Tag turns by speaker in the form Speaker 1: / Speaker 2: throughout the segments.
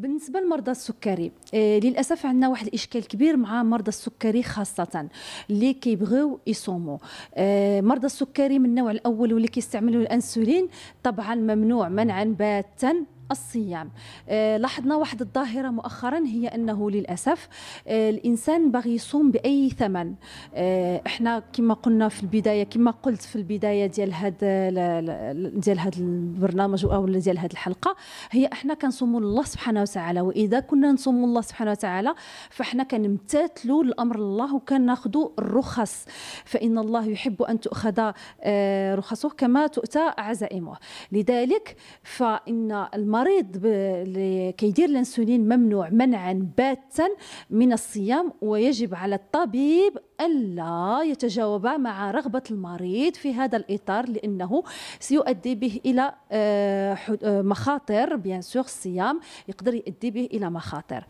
Speaker 1: بالنسبه لمرضى السكري آه، للاسف عندنا واحد الاشكال كبير مع مرضى السكري خاصه اللي كيبغيو يصوموا آه، مرضى السكري من النوع الاول واللي كيستعملوا الانسولين طبعا ممنوع منعا باتا الصيام آه، لاحظنا واحد الظاهرة مؤخرا هي أنه للأسف آه، الإنسان باغي يصوم بأي ثمن آه، احنا كما قلنا في البداية كما قلت في البداية ديال هذا ديال هذا البرنامج أو ديال هذه الحلقة هي احنا كنصوموا الله سبحانه وتعالى وإذا كنا نصوموا الله سبحانه وتعالى فاحنا كنمتثلوا لأمر الله وكناخذوا الرخص فإن الله يحب أن تؤخذ رخصه كما تؤتى عزائمه لذلك فإن المرء المريض كيدير الانسولين ممنوع منعا باتا من الصيام ويجب على الطبيب ألا يتجاوب مع رغبة المريض في هذا الإطار لأنه سيؤدي به إلى آه، آه، مخاطر بيان سور الصيام يقدر يؤدي به إلى مخاطر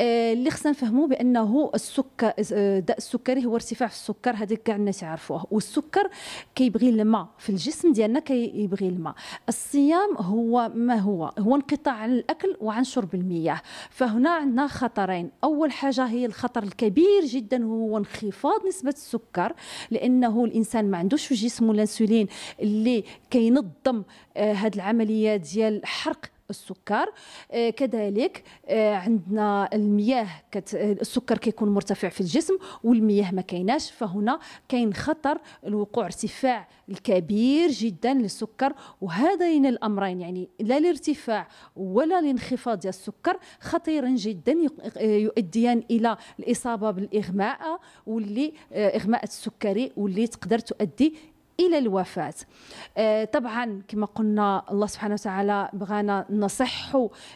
Speaker 1: آه، اللي خصنا نفهموا بأنه السكر داء السكري هو ارتفاع في السكر هذيك كاع الناس يعرفوه والسكر كيبغي الماء في الجسم ديالنا كيبغي الماء الصيام هو ما هو هو هو انقطاع عن الأكل وعن شرب المياه فهنا عندنا خطرين أول حاجة هي الخطر الكبير جدا هو انخفاض نسبة السكر لأنه الإنسان ما عندوش في جسمه الأنسولين اللي كينظم هذه آه، العملية ديال حرق السكر آه، كذلك آه، عندنا المياه كت... السكر كيكون مرتفع في الجسم والمياه ما كايناش فهنا كاين خطر الوقوع ارتفاع الكبير جدا للسكر وهذين الامرين يعني لا الارتفاع ولا الانخفاض ديال السكر خطير جدا يؤديان الى الاصابه بالاغماء واللي آه، اغماء السكري واللي تقدر تؤدي الى الوفاه آه، طبعا كما قلنا الله سبحانه وتعالى بغانا نصح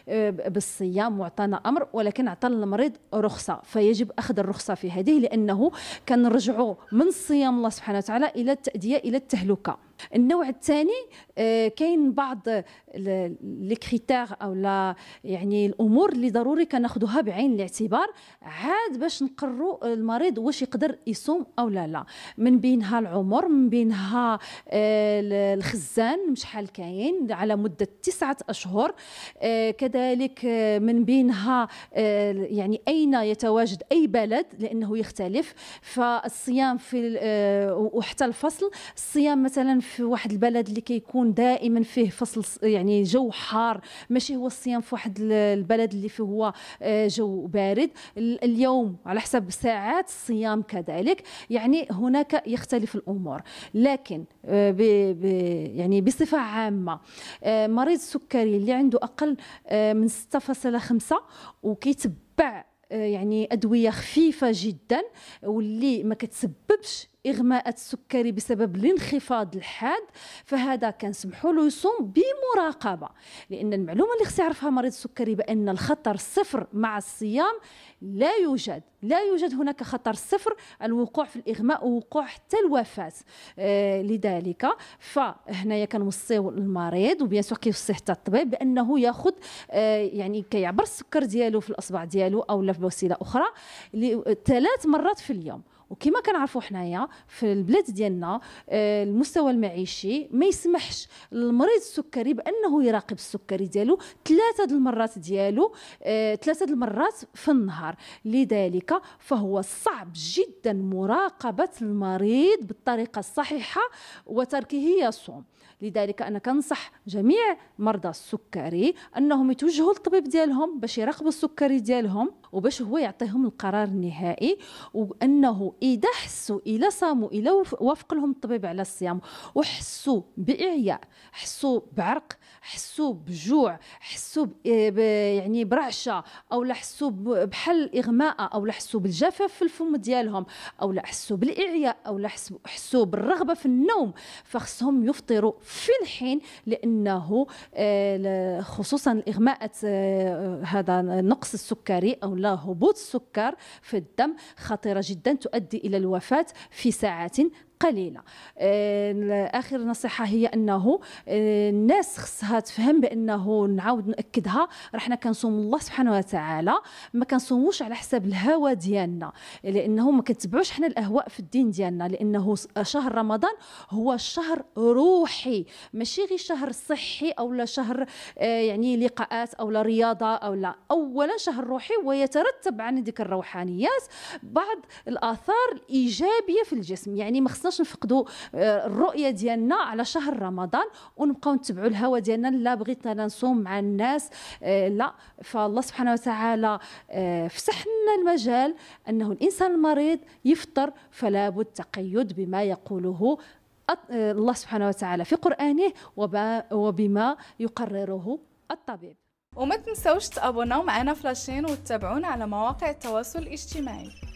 Speaker 1: آه، بالصيام وعطانا امر ولكن عطى المريض رخصه فيجب اخذ الرخصه في هذه لانه كنرجعوا من صيام الله سبحانه وتعالى الى التاديه الى التهلكه النوع الثاني آه، كاين بعض لي كريتير او لا يعني الامور اللي ضروري كناخذوها بعين الاعتبار عاد باش نقروا المريض واش يقدر يصوم او لا لا من بينها العمر من بينها آه، الخزان شحال كاين على مده تسعة اشهر آه، كذلك من بينها يعني اين يتواجد اي بلد لانه يختلف فالصيام في وحتى الفصل الصيام مثلا في واحد البلد اللي كيكون دائما فيه فصل يعني جو حار ماشي هو الصيام في واحد البلد اللي فيه هو آه، جو بارد اليوم على حسب ساعات الصيام كذلك يعني هناك يختلف الامور لكن آه، ب يعني بصفه عامه آه، مريض السكري اللي عنده اقل من 6.5 وكيتبع يعني ادويه خفيفه جدا واللي ما كتسببش إغماء السكري بسبب الانخفاض الحاد فهذا كنسمحوا له يصوم بمراقبة لأن المعلومة اللي خص يعرفها مريض السكري بأن الخطر صفر مع الصيام لا يوجد لا يوجد هناك خطر صفر الوقوع في الإغماء ووقوع حتى الوفاة آه لذلك فهنايا كنوصيو المريض وبيان سور كيوصي حتى الطبيب بأنه ياخذ آه يعني كيعبر السكر ديالو في الأصبع ديالو أو في وسيلة أخرى ثلاث مرات في اليوم وكما كنعرفوا حنايا في البلاد ديالنا آه، المستوى المعيشي ما يسمحش للمريض السكري بانه يراقب السكري ديالو ثلاثه د المرات ديالو آه، ثلاثه د المرات في النهار لذلك فهو صعب جدا مراقبه المريض بالطريقه الصحيحه وتركه يصوم لذلك انا كنصح جميع مرضى السكري انهم يتوجهوا للطبيب ديالهم باش يراقبوا السكري ديالهم وباش هو يعطيهم القرار النهائي وانه اذا حسوا الا صاموا الا وافق لهم الطبيب على الصيام وحسوا باعياء حسوا بعرق حسوا بجوع حسوا آه، يعني برعشه او لا حسوا بحل اغماء او لا حسوا بالجفاف في الفم ديالهم او لا حسوا بالاعياء او لا حسوا بالرغبه في النوم فخصهم يفطروا في الحين لانه آه، خصوصا الاغماءات آه، هذا نقص السكري او لا هبوط السكر في الدم خطيره جدا تؤدي الى الوفاه في ساعات قليله آه، اخر نصيحه هي انه آه، الناس خصها تفهم بانه نعاود ناكدها رحنا كنصوموا كنصوم الله سبحانه وتعالى ما كنصوموش على حساب الهوى ديالنا لانه ما كنتبعوش حنا الاهواء في الدين ديالنا لانه شهر رمضان هو شهر روحي ماشي غير شهر صحي او لا شهر آه، يعني لقاءات او لا رياضه او لا اولا شهر روحي ويترتب عن ذيك الروحانيات بعض الاثار الايجابيه في الجسم يعني ما خصناش نفقدوا آه، الرؤيه ديالنا على شهر رمضان ونبقاو نتبعوا الهوى ديالنا لا بغيت انا نصوم مع الناس آه، لا فالله سبحانه وتعالى آه، فسح لنا المجال انه الانسان المريض يفطر فلا بد تقيد بما يقوله الله سبحانه وتعالى في قرآنه وبما يقرره الطبيب وما تنسوش تابوناو معنا فلاشين وتتابعونا على مواقع التواصل الاجتماعي